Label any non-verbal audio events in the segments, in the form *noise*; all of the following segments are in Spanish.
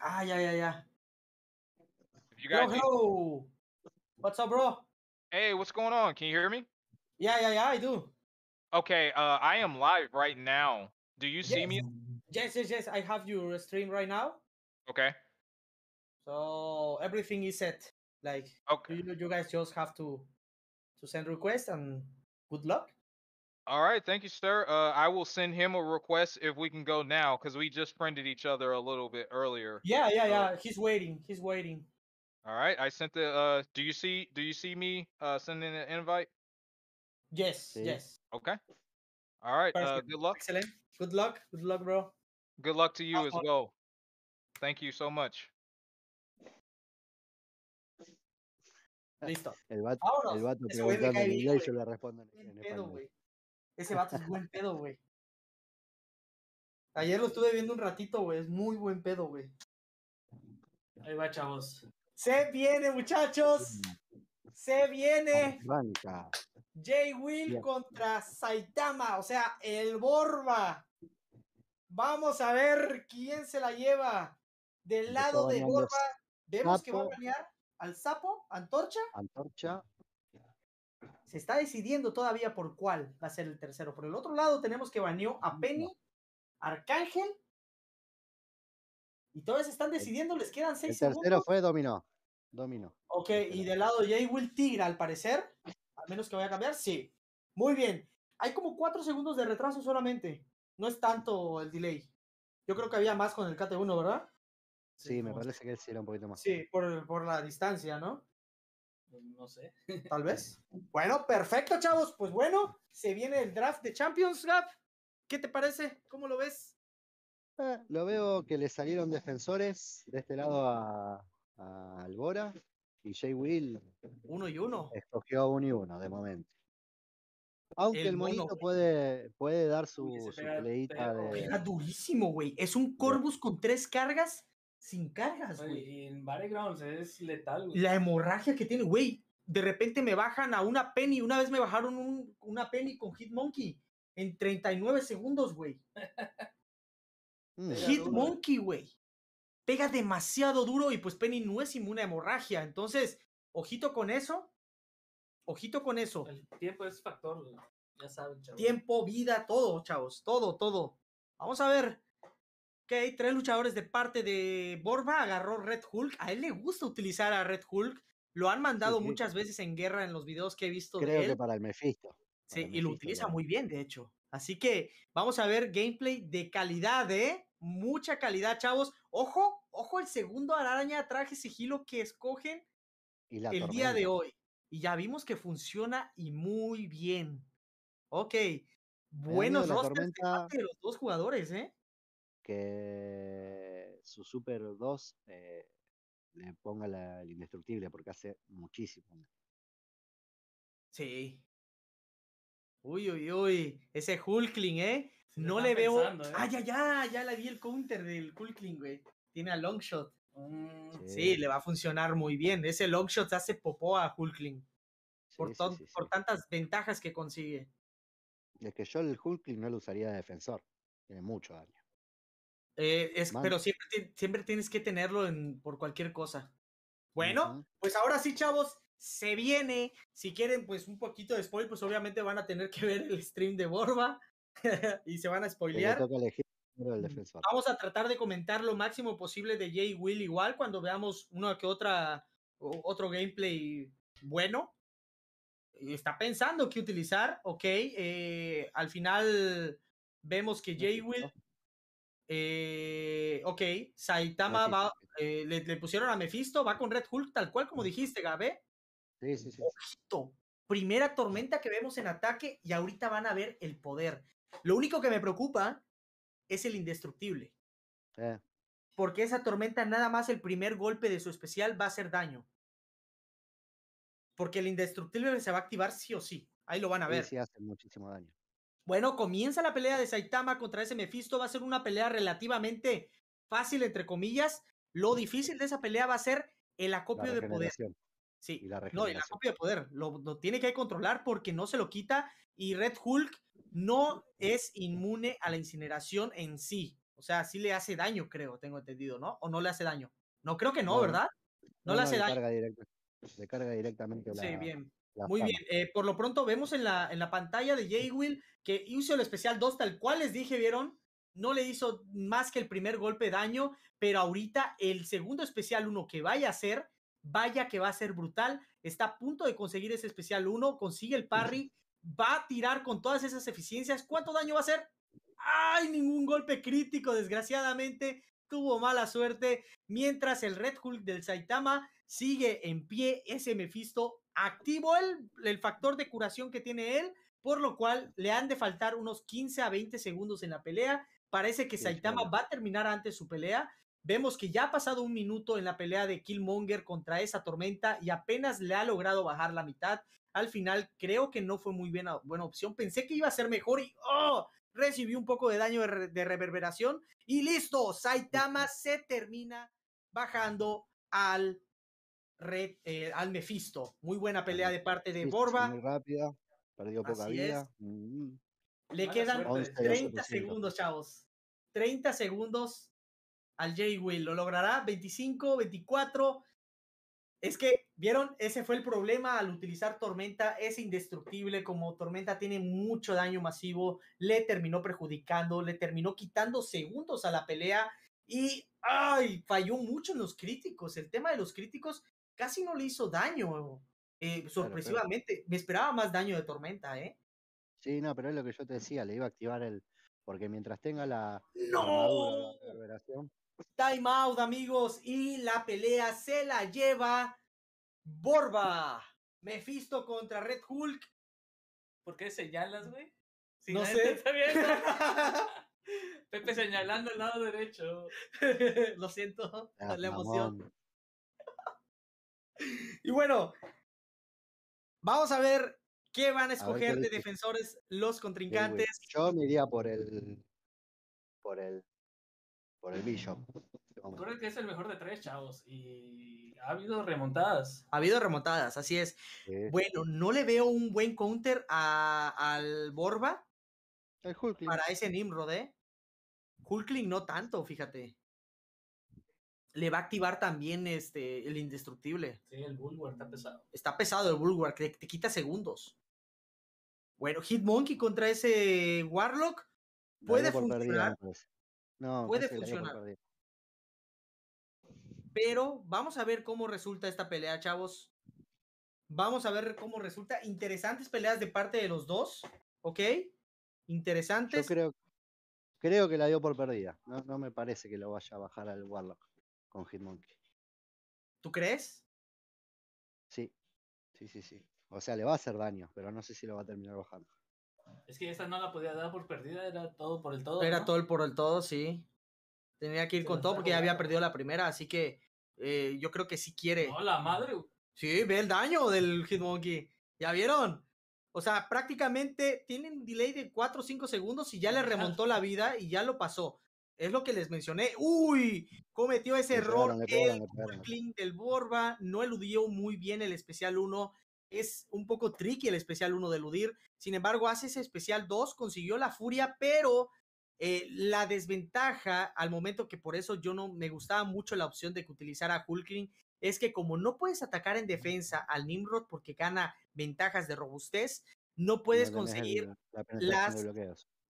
Ah, yeah, yeah, yeah. If you guys yo, hello, What's up, bro? Hey, what's going on? Can you hear me? Yeah, yeah, yeah, I do. Okay, uh, I am live right now. Do you yes. see me? Yes, yes, yes. I have your stream right now. Okay. So everything is set. Like, okay. you, you guys just have to to send requests and good luck. All right, thank you, sir. Uh, I will send him a request if we can go now because we just friended each other a little bit earlier. Yeah, yeah, yeah. He's waiting. He's waiting. All right, I sent the. Uh, do you see? Do you see me uh, sending an invite? Yes. See? Yes. Okay. All right. Uh, good luck. Excellent. Good luck. Good luck, bro. Good luck to you as well. Thank you so much. Listo. El vato, el vato en inglés y yo le respondo en español. Ese vato es buen pedo, güey. Ayer lo estuve viendo un ratito, güey. Es muy buen pedo, güey. Ahí va, chavos. Se viene, muchachos. Se viene. Jay Will contra Saitama, o sea, el Borba. Vamos a ver quién se la lleva. Del lado de Borba, vemos que va a pelear al sapo, antorcha. Antorcha se está decidiendo todavía por cuál va a ser el tercero. Por el otro lado, tenemos que baneó a Penny, Arcángel. Y todavía se están decidiendo, les quedan seis El tercero fue Dominó. Dominó. Ok, y del lado Jay Will Tigre, al parecer. Al menos que vaya a cambiar, sí. Muy bien. Hay como cuatro segundos de retraso solamente. No es tanto el delay. Yo creo que había más con el KT1, ¿verdad? Sí, me parece que sí era un poquito más. Sí, por, por la distancia, ¿no? No sé. Tal vez. *laughs* Bueno, perfecto, chavos. Pues bueno, se viene el draft de Champions gap ¿Qué te parece? ¿Cómo lo ves? Ah, lo veo que le salieron defensores de este lado a, Albora y Jay Will. Uno y uno. Escogió uno y uno de momento. Aunque el, monito puede, puede dar su, su durísimo, güey. Es un Corvus con tres cargas sin cargas, güey. En Battlegrounds es letal, güey. La hemorragia que tiene, güey. De repente me bajan a una penny. Una vez me bajaron una penny con Hitmonkey en 39 segundos, güey. *laughs* Mm. Hitmonkey, güey. Pega demasiado duro y pues Penny no es inmune a hemorragia. Entonces, ojito con eso. Ojito con eso. El tiempo es factor, ya saben, chavos. Tiempo, vida, todo, chavos. Todo, todo. Vamos a ver. Ok, tres luchadores de parte de Borba, agarró Red Hulk. A él le gusta utilizar a Red Hulk. Lo han mandado muchas veces en guerra en los videos que he visto. Creo de que para el Mephisto. sí, y lo utiliza muy bien, de hecho. Así que vamos a ver gameplay de calidad, ¿eh? Mucha calidad, chavos. Ojo, ojo, el segundo araña traje sigilo que escogen el día de hoy. Y ya vimos que funciona y muy bien. Ok. Buenos rosters de, de los dos jugadores, ¿eh? que su Super 2 eh, le ponga la, el indestructible, porque hace muchísimo. Sí. Uy, uy, uy. Ese Hulkling, ¿eh? no le veo. Ah, ya, ya, ya le di el counter del Hulkling, güey. Tiene a Longshot. Mm, sí. le va a funcionar muy bien. Ese Longshot hace popó a Hulkling. por, por tantas ventajas que consigue. Es que yo el Hulkling no lo usaría de defensor. Tiene mucho daño. Eh, pero siempre, siempre, tienes que tenerlo en, por cualquier cosa. Bueno, pues ahora sí, chavos, se viene. Si quieren, pues un poquito de spoil, pues obviamente van a tener que ver el stream de Borba *laughs* y se van a pues, spoilear. Mm, vamos a tratar de comentar lo máximo posible de Jay Will igual cuando veamos uno que otra otro gameplay bueno. Está pensando que utilizar, ok. Eh, al final vemos que Jay Will eh, ok, Saitama eh, le, pusieron a Mephisto, va con Red Hulk, tal cual como dijiste, Gabe. primera tormenta que vemos en ataque y ahorita van a ver el poder. Lo único que me preocupa es el indestructible. Eh. Porque esa tormenta nada más el primer golpe de su especial va a hacer daño. Porque el indestructible se va a activar sí o sí. Ahí lo van a ver. Sí, sí hace muchísimo daño. Bueno, comienza la pelea de Saitama contra ese Mephisto. Va a ser una pelea relativamente fácil, entre comillas. Lo difícil de esa pelea va a ser el acopio de poder. Sí, la no, el acopio de poder. Lo, tiene que controlar porque no se lo quita. Y Red Hulk no es inmune a la incineración en sí. O sea, sí le hace daño, creo, tengo entendido, ¿no? O no le hace daño. No, creo que no, ¿verdad? No, le hace daño. se carga directamente. Sí, bien. Muy bien, eh, por lo pronto vemos en la, en la pantalla de Jay Will que hizo el especial 2 tal cual les dije, ¿vieron? No le hizo más que el primer golpe de daño, pero ahorita el segundo especial 1 que vaya a ser, vaya que va a ser brutal, está a punto de conseguir ese especial 1, consigue el parry, va a tirar con todas esas eficiencias, ¿cuánto daño va a hacer? ¡Ay, ningún golpe crítico, desgraciadamente! Tuvo mala suerte, mientras el Red Hulk del Saitama sigue en pie ese Mephisto, activo el, el factor de curación que tiene él, por lo cual le han de faltar unos 15 a 20 segundos en la pelea. Parece que Saitama va a terminar antes su pelea. Vemos que ya ha pasado un minuto en la pelea de Killmonger contra esa tormenta y apenas le ha logrado bajar la mitad. Al final creo que no fue muy ah, buena opción. Pensé que iba a ser mejor y ¡oh! un poco de daño de reverberación. Y listo, Saitama se termina bajando al Red, eh, al Mephisto. Muy buena pelea de parte de Borba. Muy rápida, perdió poca vida. Mm. Le quedan 30 segundos, chavos. 30 segundos al Jay Will. ¿Lo logrará? 25, 24. Es que, ¿vieron? Ese fue el problema al utilizar Tormenta. Es indestructible. Como Tormenta tiene mucho daño masivo, le terminó perjudicando, le terminó quitando segundos a la pelea. Y, ay, falló mucho en los críticos. El tema de los críticos casi no le hizo daño, eh, sorpresivamente. Me esperaba más daño de Tormenta, ¿eh? Sí, no, pero es lo que yo te decía, le iba a activar el... Porque mientras tenga la... ¡No! Time out, amigos, y la pelea se la lleva Borba. Mephisto contra Red Hulk. ¿Por qué señalas, güey? no sé. Está *laughs* Pepe señalando el lado derecho. Lo siento, ah, la emoción. Y bueno, vamos a ver qué van a escoger de defensores los contrincantes. Yo me iría por el. Por el. Por el Bishop. Creo que es el mejor de tres, chavos. Y ha habido remontadas. Ha habido remontadas, así es. Bueno, no le veo un buen counter a, al Borba. para ese Nimrod, ¿eh? Hulkling no tanto, fíjate le va a activar también este, el indestructible. Sí, el Bulwark está pesado. Está pesado el Bulwark, te, quita segundos. Bueno, Hitmonkey contra ese Warlock puede funcionar. Pues. No, puede funcionar. Pero vamos a ver cómo resulta esta pelea, chavos. Vamos a ver cómo resulta. Interesantes peleas de parte de los dos, ¿ok? Interesantes. Yo creo, creo que la dio por perdida. No, no me parece que lo vaya a bajar al Warlock con Hitmonkey. ¿Tú crees? Sí, sí, sí, sí. O sea, le va a hacer daño, pero no sé si lo va a terminar bajando. Es que esta no la podía dar por perdida, era todo por el todo. Era todo el por el todo, sí. Tenía que ir con todo porque ya había perdido la primera, así que eh, yo creo que sí quiere. ¡Hola, madre! Sí, ve el daño del Hitmonkey. ¿Ya vieron? O sea, prácticamente tienen delay de 4 o 5 segundos y ya le remontó la vida y ya lo pasó. Es lo que les mencioné. ¡Uy! Cometió ese error el pegaron, del Borba. No eludió muy bien el especial 1. Es un poco tricky el especial 1 de eludir. Sin embargo, hace ese especial 2, consiguió la furia, pero eh, la desventaja al momento que por eso yo no me gustaba mucho la opción de que utilizara a Hulkling es que como no puedes atacar en defensa al Nimrod porque gana ventajas de robustez, no puedes conseguir las,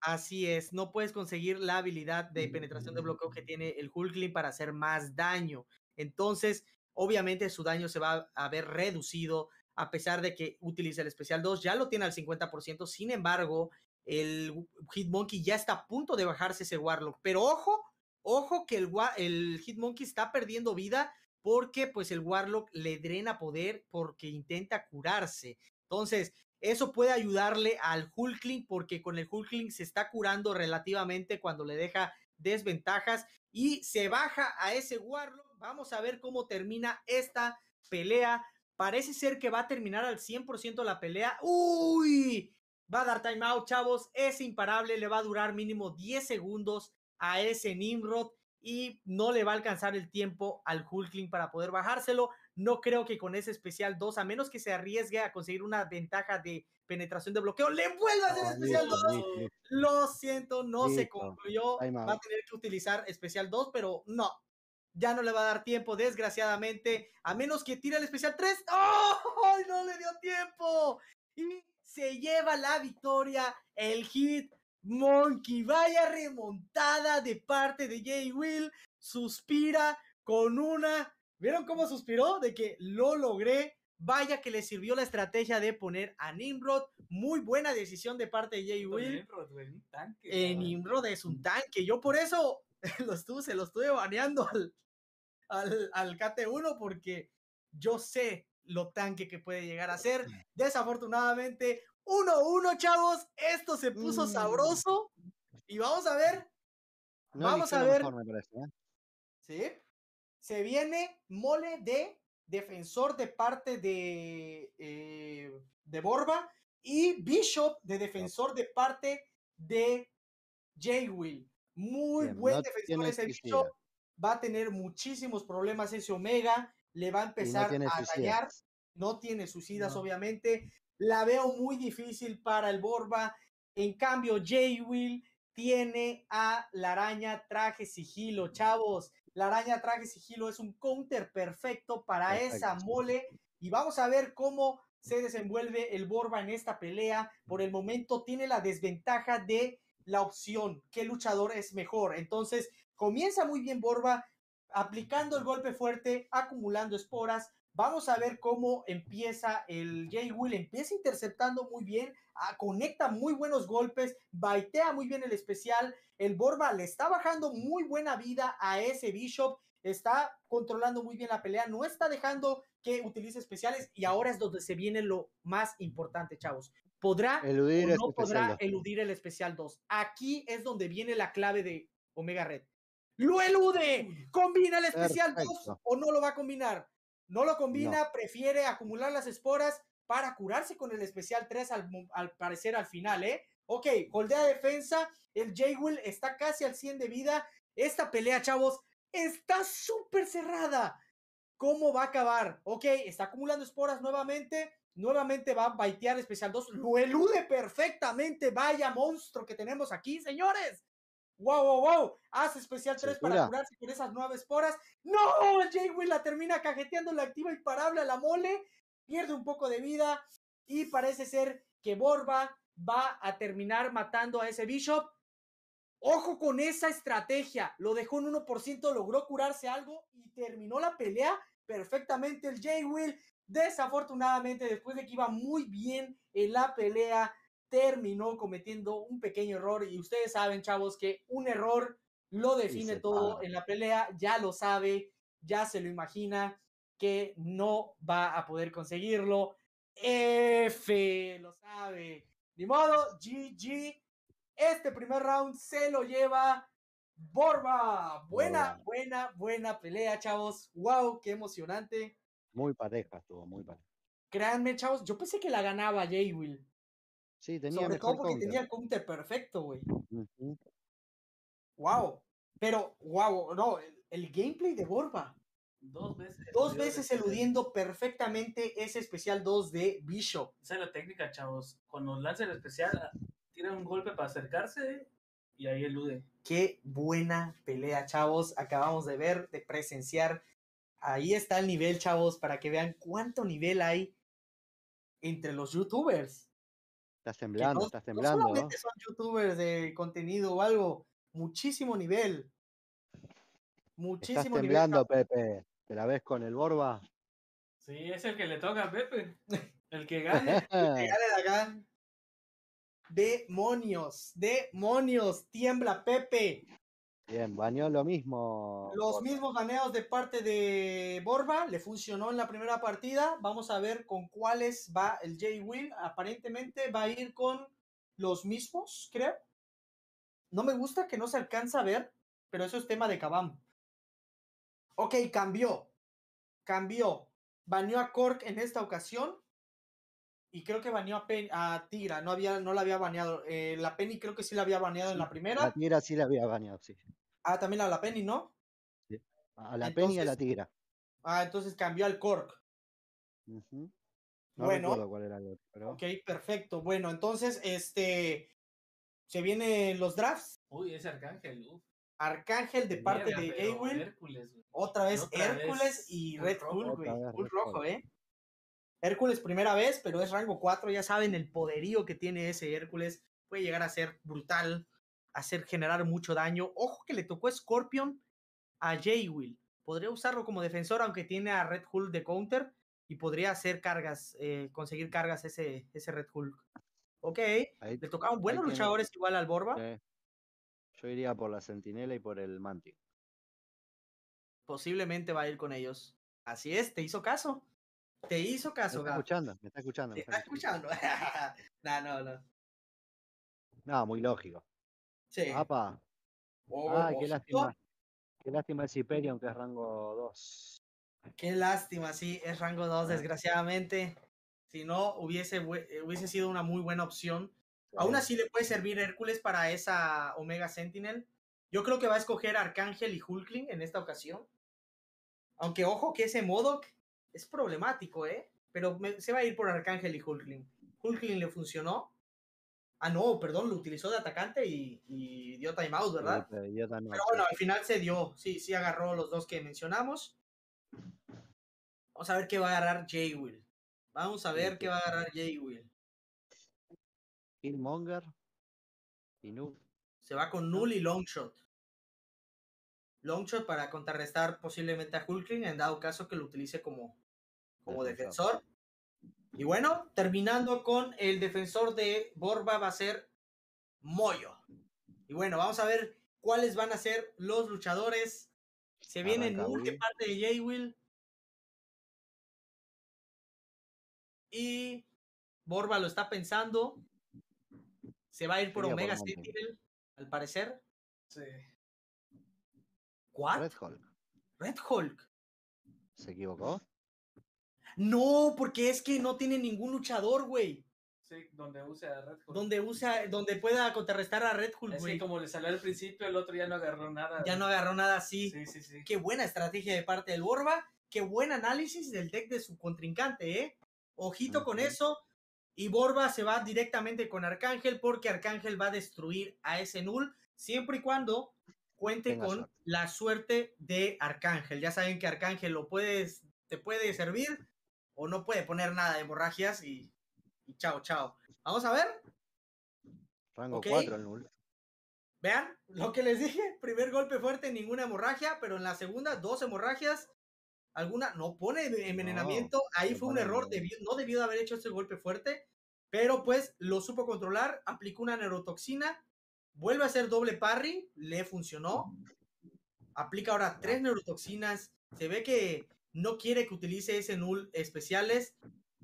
Así es, no puedes conseguir la habilidad de penetración de bloqueo que mm. tiene el Hulkling para hacer más daño. Entonces, obviamente su daño se va a haber reducido a pesar de que utiliza el especial 2, ya lo tiene al 50%, sin embargo, el Hitmonkey ya está a punto de bajarse ese Warlock, pero ojo, ojo que el, el Hitmonkey está perdiendo vida porque pues el Warlock le drena poder porque intenta curarse. Entonces, eso puede ayudarle al Hulkling porque con el Hulkling se está curando relativamente cuando le deja desventajas y se baja a ese Warlock. Vamos a ver cómo termina esta pelea. Parece ser que va a terminar al 100% la pelea. ¡Uy! Va a dar timeout, chavos. Es imparable. Le va a durar mínimo 10 segundos a ese Nimrod y no le va a alcanzar el tiempo al Hulkling para poder bajárselo. No creo que con ese especial 2, a menos que se arriesgue a conseguir una ventaja de penetración de bloqueo, le vuelva a hacer especial 2. Lo siento, no se concluyó. Va a tener que utilizar especial 2, pero no. Ya no le va a dar tiempo, desgraciadamente, a menos que tire el especial 3. ¡Oh! No le dio tiempo. Y se lleva la victoria, el hit Monkey. Vaya remontada de parte de Jay Will. Suspira con una ¿Vieron cómo suspiró? De que lo logré. Vaya que le sirvió la estrategia de poner a Nimrod. Muy buena decisión de parte de Jay Will. Nimrod, es un tanque. Eh, Nimrod es un tanque. Yo por eso *laughs* se lo estuve baneando al, al, al KT1 porque yo sé lo tanque que puede llegar a ser. *clears throat* Desafortunadamente, 1-1, chavos. Esto se puso mm. sabroso. Y vamos a ver. vamos a ver. ¿eh? Sí se viene mole de defensor de parte de, eh, de Borba y Bishop de defensor de parte de Jay Will. Muy buen defensor ese Bishop. Va a tener muchísimos problemas ese Omega. Le va a empezar a dañar. No tiene suicidas, obviamente. La veo muy difícil para el Borba. En cambio, Jay Will tiene a la araña traje sigilo, chavos. La araña traje sigilo es un counter perfecto para esa mole. Y vamos a ver cómo se desenvuelve el Borba en esta pelea. Por el momento tiene la desventaja de la opción, qué luchador es mejor. Entonces, comienza muy bien Borba aplicando el golpe fuerte, acumulando esporas. Vamos a ver cómo empieza el Jay Will. Empieza interceptando muy bien, Ah, conecta muy buenos golpes, baitea muy bien el especial. El Borba le está bajando muy buena vida a ese Bishop, está controlando muy bien la pelea, no está dejando que utilice especiales y ahora es donde se viene lo más importante, chavos. ¿Podrá eludir o no podrá eludir el especial 2? Aquí es donde viene la clave de Omega Red. ¡Lo elude! ¿Combina el especial 2 o no lo va a combinar? No lo combina, prefiere acumular las esporas para curarse con el especial 3 al, parecer al final, ¿eh? Ok, holdea defensa, el J-Will está casi al 100 de vida. Esta pelea, chavos, está súper cerrada. ¿Cómo va a acabar? Ok, está acumulando esporas nuevamente. Nuevamente va a baitear especial 2. Lo elude perfectamente. Vaya monstruo que tenemos aquí, señores. Wow, wow, wow. Hace especial 3 para curarse con esas nuevas esporas. ¡No! El J-Will la termina cajeteando, la activa imparable a la mole pierde un poco de vida y parece ser que Borba va a terminar matando a ese Bishop. Ojo con esa estrategia. Lo dejó en 1%, logró curarse algo y terminó la pelea perfectamente el Jay will Desafortunadamente, después de que iba muy bien en la pelea, terminó cometiendo un pequeño error. Y ustedes saben, chavos, que un error lo define todo en la pelea. Ya lo sabe, ya se lo imagina que no va a poder conseguirlo. F, lo sabe. Ni modo, GG. Este primer round se lo lleva Borba. Buena, buena, buena pelea, chavos. Wow, qué emocionante. Muy pareja todo, muy pareja. Créanme, chavos, yo pensé que la ganaba Jay Will. Sí, tenía Sobre todo porque tenía tenía counter perfecto, güey. Wow. Pero, wow, no, el gameplay de Borba. Dos veces. Dos veces eludiendo perfectamente ese especial 2 de Bishop. Esa es la técnica, chavos. Con lanza el especial, tira un golpe para acercarse y ahí elude. Qué buena pelea, chavos. Acabamos de ver, de presenciar. Ahí está el nivel, chavos, para que vean cuánto nivel hay entre los youtubers. Estás temblando, estás temblando. No solamente son youtubers de contenido o algo, muchísimo nivel. Muchísimo estás nivel. Temblando, Pepe. ¿Te la ves con el Borba? Sí, es el que le toca a Pepe. *laughs* El que gane. el que gane de acá Demonios, demonios, tiembla Pepe. Bien, bañó lo mismo. Los mismos ganeos de parte de Borba, le funcionó en la primera partida. Vamos a ver con cuáles va el Jay will Aparentemente va a ir con los mismos, creo. No me gusta que no se alcanza a ver, pero eso es tema de Kabam. Ok, cambió. Cambió. Baneó a Cork en esta ocasión. Y creo que baneó a, a Tigra. No, había, no la había baneado. Eh, la Penny creo que sí la había baneado en la primera. La Tigra sí la había baneado, sí. Ah, también a la Penny, ¿no? Sí. A la Penny y a la Tigra. Ah, entonces cambió al Cork. No bueno, cuál era Ok, perfecto. Bueno, entonces, este. Se vienen los drafts. Uy, ese arcángel, Arcángel de parte de Jaywill. Otra vez Hércules y Red Hulk, rojo, ¿eh? Hércules primera vez, pero es rango 4, ya saben el poderío que tiene ese Hércules. Puede llegar a ser brutal, hacer generar mucho daño. Ojo que le tocó Scorpion a Jaywill. will Podría usarlo como defensor, aunque tiene a Red Hulk de counter. Y podría hacer cargas, eh, conseguir cargas ese, ese Red Hulk. Ok, le le tocaban buenos luchadores igual al Borba. Yo iría por la Sentinela y por el Manti. Posiblemente va a ir con ellos. Así es, te hizo caso. Te hizo caso, me está escuchando, me está escuchando. Me está escuchando. *laughs* no, no, no. No, muy lógico. Sí. Apa. qué lástima. Qué lástima es Hyperion, que es rango 2. Qué lástima, sí, es rango 2, ah. desgraciadamente. Si no, hubiese, hubiese sido una muy buena opción Aún así le puede servir Hércules para esa Omega Sentinel. Yo creo que va a escoger Arcángel y Hulkling en esta ocasión. Aunque ojo que ese modok es problemático, ¿eh? Pero se va a ir por Arcángel y Hulkling. Hulkling le funcionó. Ah, no, perdón, lo utilizó de atacante y, dio timeout, ¿verdad? Pero bueno, al final se dio. Sí, sí agarró los dos que mencionamos. Vamos a ver qué va a agarrar J-Will. Vamos a ver qué va a agarrar J-Will. Killmonger y Null. Se va con Null y Longshot. Longshot para contrarrestar posiblemente a Hulkling en dado caso que lo utilice como, como defensor. Y bueno, terminando con el defensor de Borba va a ser Moyo. Y bueno, vamos a ver cuáles van a ser los luchadores. Se viene Null, de parte de Jay will Y Borba lo está pensando. Se va a ir por Omega Sentinel, al parecer. Sí. ¿Cuál? Red Hulk. ¿Se equivocó? No, porque es que no tiene ningún luchador, güey. Sí, donde use a Red Hulk. Donde usa, donde pueda contrarrestar a Red Hulk, güey. como le salió al principio, el otro ya no agarró nada. Ya no agarró nada, sí. Sí, sí, sí. Qué buena estrategia de parte del Borba. Qué buen análisis del deck de su contrincante, ¿eh? Ojito con eso. Y Borba se va directamente con Arcángel porque Arcángel va a destruir a ese Null siempre y cuando cuente con la suerte de Arcángel. Ya saben que Arcángel lo puedes, te puede servir o no puede poner nada de hemorragias y, y chao, chao. Vamos a ver. Rango 4 el Null. Vean lo que les dije, primer golpe fuerte, ninguna hemorragia, pero en la segunda dos hemorragias alguna, no pone envenenamiento, ahí fue un error, no debió de haber hecho ese golpe fuerte, pero pues lo supo controlar, aplicó una neurotoxina, vuelve a hacer doble parry, le funcionó, aplica ahora tres neurotoxinas, se ve que no quiere que utilice ese null especiales,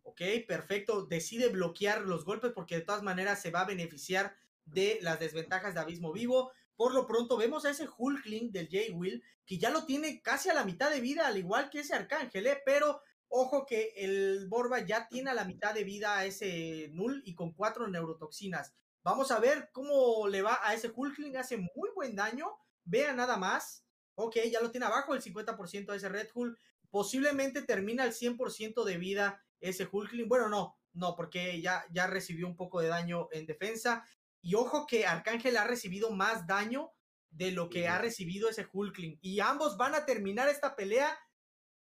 ok, perfecto, decide bloquear los golpes porque de todas maneras se va a beneficiar de las desventajas de Abismo Vivo, por lo pronto vemos a ese Hulkling del jay will que ya lo tiene casi a la mitad de vida, al igual que ese Arcángel, ¿eh? pero ojo que el Borba ya tiene a la mitad de vida a ese Null y con cuatro neurotoxinas. Vamos a ver cómo le va a ese Hulkling, hace muy buen daño, vea nada más. Ok, ya lo tiene abajo el 50% de ese Red Hulk. Posiblemente termina el 100% de vida ese Hulkling. Bueno, no, no, porque ya, ya recibió un poco de daño en defensa. Y ojo que Arcángel ha recibido más daño de lo que ha recibido ese Hulkling. Y ambos van a terminar esta pelea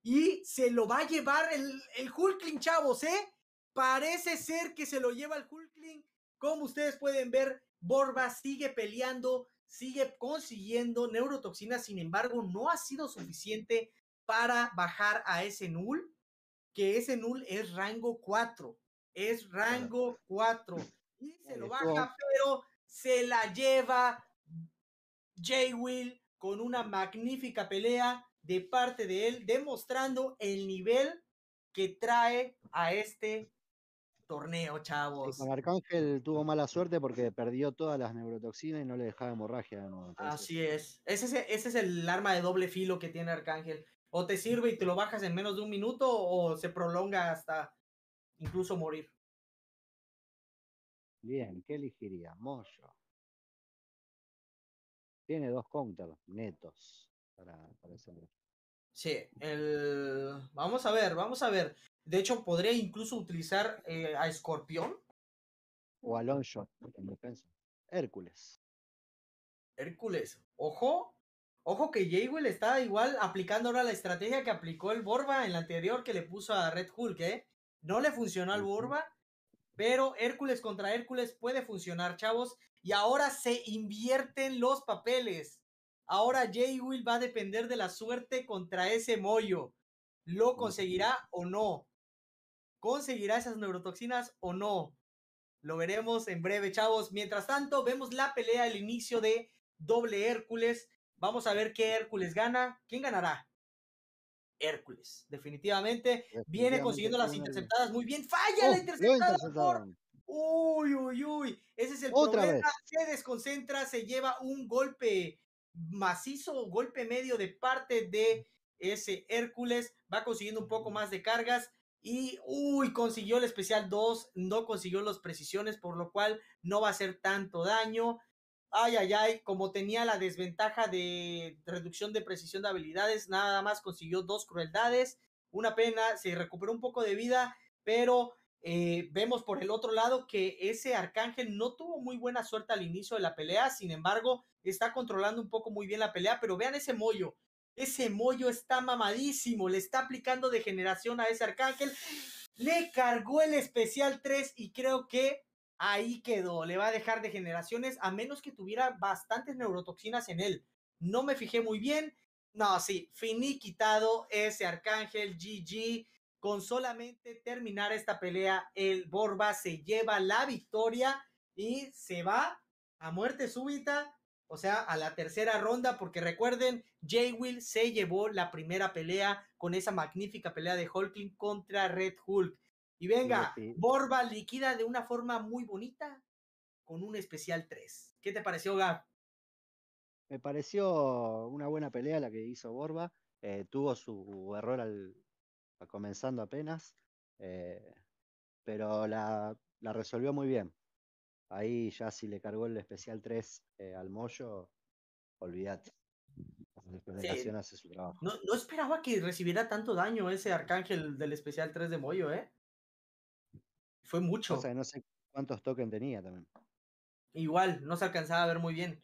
y se lo va a llevar el, Hulkling, chavos, ¿eh? Parece ser que se lo lleva el Hulkling. Como ustedes pueden ver, Borba sigue peleando, sigue consiguiendo neurotoxina, sin embargo, no ha sido suficiente para bajar a ese null, que ese null es rango 4, es rango 4. Y se lo baja, pero se la lleva Jay Will con una magnífica pelea de parte de él, demostrando el nivel que trae a este torneo, chavos. Arcángel tuvo mala suerte porque perdió todas las neurotoxinas y no le dejaba hemorragia Así es. Ese, es. ese es el arma de doble filo que tiene Arcángel. O te sirve y te lo bajas en menos de un minuto o se prolonga hasta incluso morir. Bien, ¿qué elegiría? Moyo. Tiene dos counters netos para, para ese. Sí, el... vamos a ver, vamos a ver. De hecho, podría incluso utilizar eh, a Escorpión. O a Longshot en defensa. Hércules. Hércules. Ojo, ojo que Jaywell está igual aplicando ahora la estrategia que aplicó el Borba en la anterior que le puso a Red Hulk, ¿eh? No le funcionó al Borba, pero Hércules contra Hércules puede funcionar, chavos. Y ahora se invierten los papeles. Ahora Jay Will va a depender de la suerte contra ese mollo. ¿Lo conseguirá o no? ¿Conseguirá esas neurotoxinas o no? Lo veremos en breve, chavos. Mientras tanto, vemos la pelea, al inicio de doble Hércules. Vamos a ver qué Hércules gana. ¿Quién ganará? Hércules. Definitivamente, viene consiguiendo las interceptadas muy bien. ¡Falla oh, la interceptada! Por... Uy, uy, uy. Ese es el problema. Se desconcentra, se lleva un golpe macizo, golpe medio de parte de ese Hércules. Va consiguiendo un poco más de cargas. Y, uy, consiguió el especial 2, no consiguió las precisiones, por lo cual no va a hacer tanto daño ay, ay, ay, como tenía la desventaja de reducción de precisión de habilidades, nada más consiguió dos crueldades, una pena, se recuperó un poco de vida, pero eh, vemos por el otro lado que ese arcángel no tuvo muy buena suerte al inicio de la pelea, sin embargo, está controlando un poco muy bien la pelea, pero vean ese mollo. Ese mollo está mamadísimo, le está aplicando degeneración a ese arcángel. Le cargó el especial 3 y creo que ahí quedó, le va a dejar de generaciones a menos que tuviera bastantes neurotoxinas en él. No me fijé muy bien. No, sí, finiquitado ese arcángel GG. Con solamente terminar esta pelea, el Borba se lleva la victoria y se va a muerte súbita, o sea, a la tercera ronda, porque recuerden, Jay Will se llevó la primera pelea con esa magnífica pelea de Hulkling contra Red Hulk. Y venga, Borba liquida de una forma muy bonita con un especial 3. ¿Qué te pareció, Gab? Me pareció una buena pelea la que hizo Borba. Eh, tuvo su error al, comenzando apenas, eh, pero la, resolvió muy bien. Ahí ya si le cargó el especial 3 eh, al Moyo, olvídate. No, no, esperaba que recibiera tanto daño ese arcángel del especial 3 de Moyo, ¿eh? Fue mucho. O sea, no sé cuántos tokens tenía también. Igual, no se alcanzaba a ver muy bien.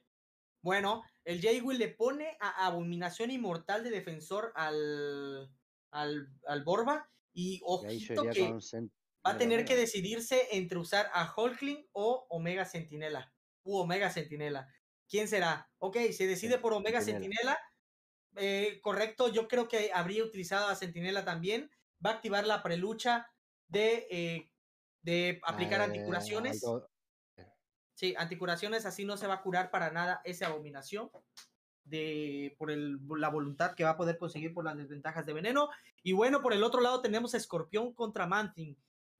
Bueno, el Jay will le pone a Abominación Inmortal de Defensor al, al, Borba. Y ojito que va a tener que decidirse entre usar a Hulkling o Omega Sentinela. U Omega Sentinela. ¿Quién será? Ok, se decide por Omega Sentinela. Eh, correcto, yo creo que habría utilizado a Sentinela también. Va a activar la prelucha de eh, de aplicar anticuraciones. Sí, anticuraciones, así no se va a curar para nada esa abominación de por la voluntad que va a poder conseguir por las desventajas de veneno. Y bueno, por el otro lado tenemos a Escorpión contra Manting.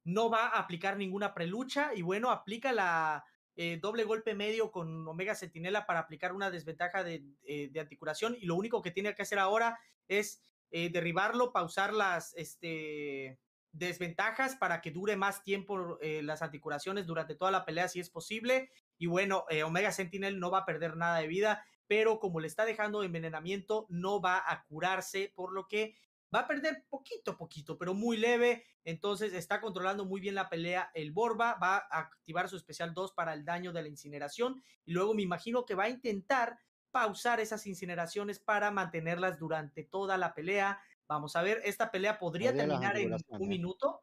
No va a aplicar ninguna prelucha y bueno, aplica la eh, doble golpe medio con Omega Sentinela para aplicar una desventaja eh, de, anticuración. Y lo único que tiene que hacer ahora es eh, derribarlo, pausar las, este, desventajas para que dure más tiempo eh, las anticuraciones durante toda la pelea si es posible. Y bueno, eh, Omega Sentinel no va a perder nada de vida, pero como le está dejando envenenamiento, no va a curarse, por lo que va a perder poquito a poquito, pero muy leve. Entonces está controlando muy bien la pelea el Borba, va a activar su especial 2 para el daño de la incineración y luego me imagino que va a intentar pausar esas incineraciones para mantenerlas durante toda la pelea Vamos a ver, esta pelea podría terminar en un ¿eh? minuto.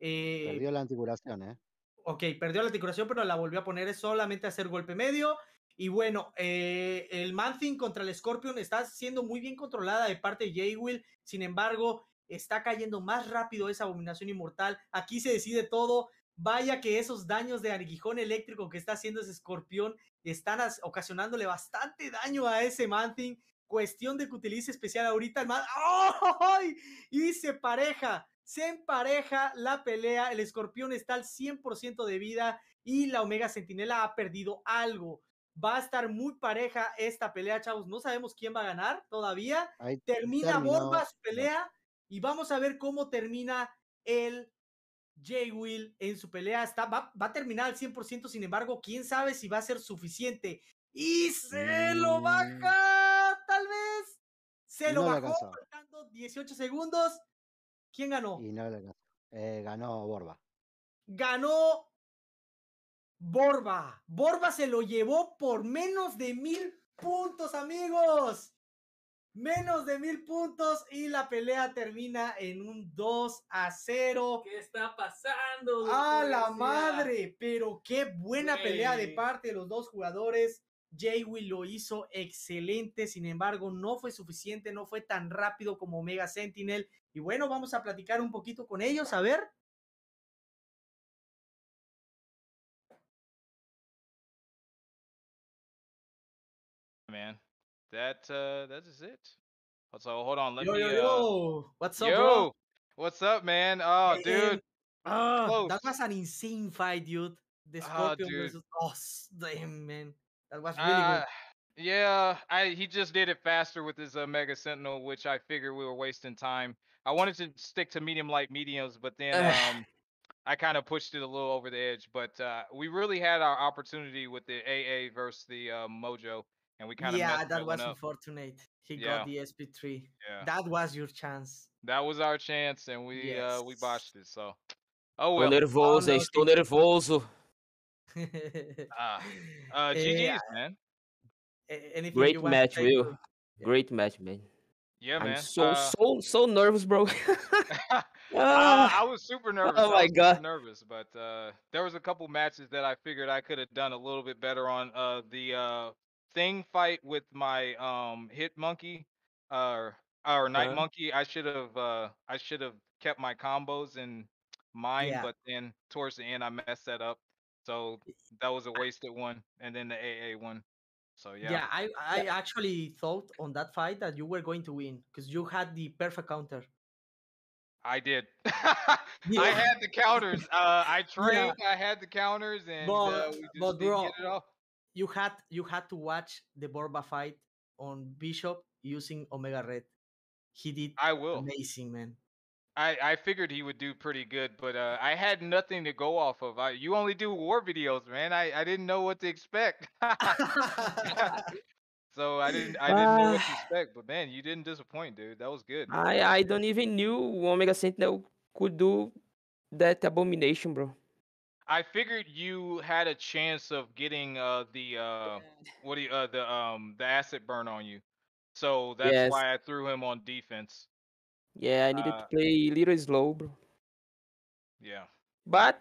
Eh, perdió la anticuración, ¿eh? Ok, perdió la anticuración, pero la volvió a poner solamente a hacer golpe medio. Y bueno, eh, el Manthing contra el Scorpion está siendo muy bien controlada de parte de Jay Will. Sin embargo, está cayendo más rápido esa abominación inmortal. Aquí se decide todo. Vaya que esos daños de aguijón eléctrico que está haciendo ese escorpión están ocasionándole bastante daño a ese Manthing. Cuestión de que utilice especial ahorita el más. Y se pareja. Se empareja la pelea. El escorpión está al 100% de vida y la Omega Sentinela ha perdido algo. Va a estar muy pareja esta pelea, chavos. No sabemos quién va a ganar todavía. termina Borba su pelea y vamos a ver cómo termina el Jay Will en su pelea. Está, va, a terminar al 100%, sin embargo, quién sabe si va a ser suficiente. Y se lo baja tal vez. Se lo bajó faltando 18 segundos. ¿Quién ganó? Eh, ganó Borba. Ganó Borba. Borba se lo llevó por menos de mil puntos, amigos. Menos de mil puntos y la pelea termina en un 2 a 0. ¿Qué está pasando? ¡A la madre! Pero qué buena pelea de parte de los dos jugadores. Jay lo hizo excelente, sin embargo, no fue suficiente, no fue tan rápido como Omega Sentinel. Y bueno, vamos a platicar un poquito con ellos, a ver. Man, that uh, that is it. What's up? hold on, let yo, me. Yo, uh, yo, uh, what's up, bro? What's up, man? Oh, dude. Uh, that was an insane fight, dude. The ah, Scorpion oh, dude. versus oh, damn, man. That was really uh, good. Yeah, I he just did it faster with his uh, Mega Sentinel, which I figured we were wasting time. I wanted to stick to medium light mediums, but then um, I kind of pushed it a little over the edge. But uh, we really had our opportunity with the AA versus the uh, Mojo, and we kind of yeah, that was up. unfortunate. He yeah. got the SP3. Yeah. That was your chance. That was our chance, and we yes. uh, we botched it. So, oh well. Tô nervoso, oh, no, estou nervoso. *laughs* ah, uh, GG's, yeah. man. Great match, Will. Yeah. Great match, man. Yeah, man. I'm so uh, so so nervous, bro. uh, *laughs* *laughs* I was super nervous. Oh my god, nervous. But uh, there was a couple matches that I figured I could have done a little bit better on. Uh, the uh, thing fight with my um hit monkey, uh, or night uh-huh. monkey. I should have uh, I should have kept my combos in mind, yeah. but then towards the end I messed that up. So that was a wasted one, and then the AA one. So yeah. Yeah, I I actually thought on that fight that you were going to win because you had the perfect counter. I did. *laughs* yeah. I had the counters. Uh, I trained. *laughs* Yeah. I had the counters, and but, uh, but bro, You had you had to watch the Borba fight on Bishop using Omega Red. He did. I will. Amazing man. I, I figured he would do pretty good, but uh, I had nothing to go off of. I, you only do war videos, man. I, I didn't know what to expect. *laughs* *laughs* so I didn't I didn't uh, know what to ah. expect, but man, you didn't disappoint, dude. That was good. I, I don't even knew Omega Sentinel could do that abomination, bro. I figured you had a chance of getting uh, the uh, what do you, uh, the um the asset burn on you. So that's yes. why I threw him on defense. Yeah, é, I needed uh, to ah. play little slow, bro. Yeah. But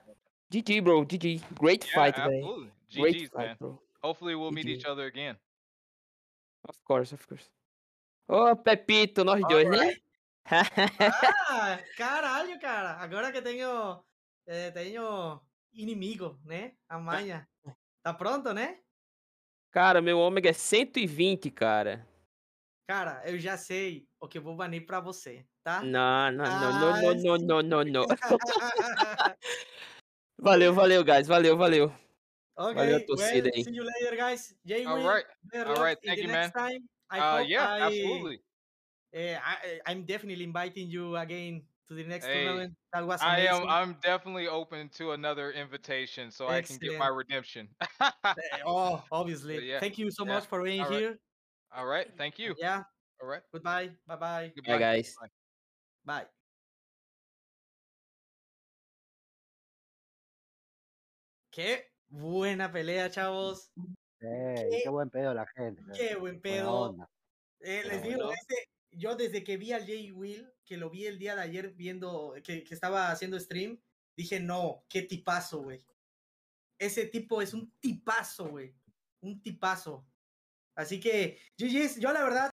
GG, bro. GG. Great yeah, fight, man. Great fight, man. bro. Hopefully we'll GG. meet each other again. Of course, of course. Ô, oh, Pepito, nós All dois, right. né? *laughs* ah, caralho, cara. Agora que tenho, eh, tenho inimigo, né? Amanhã. Tá pronto, né? Cara, meu ômega é 120, cara. Cara, eu já sei o que eu vou banir pra você. tá? Não, não, ah, não, não, não, não, não, não, valeu, valeu, guys. Valeu, valeu. Okay, valeu a torcida well, aí. See you later, guys. Jay All right. All right. Thank you, man. Time, uh, yeah, I, absolutely. Uh, I, am eh, definitely inviting you again to the next hey, tournament. That was amazing. I am. I'm definitely open to another invitation so Excellent. I can get my redemption. *laughs* Eh, oh, obviously. Yeah, Thank you so yeah. much for being All right. here. All right. Thank you. Yeah. All right. Goodbye. Bye-bye. Goodbye, Bye, guys. Bye. Bye. Qué buena pelea, mm, chavos. qué, buen pedo la gente. Qué buen pedo. Eh, les digo, yo desde que vi al Jay Will, que lo vi el día de ayer viendo, que, estaba haciendo stream, dije, no, qué tipazo, güey. Ese tipo es un tipazo, güey. Un tipazo. Así que, GG's, yo la verdad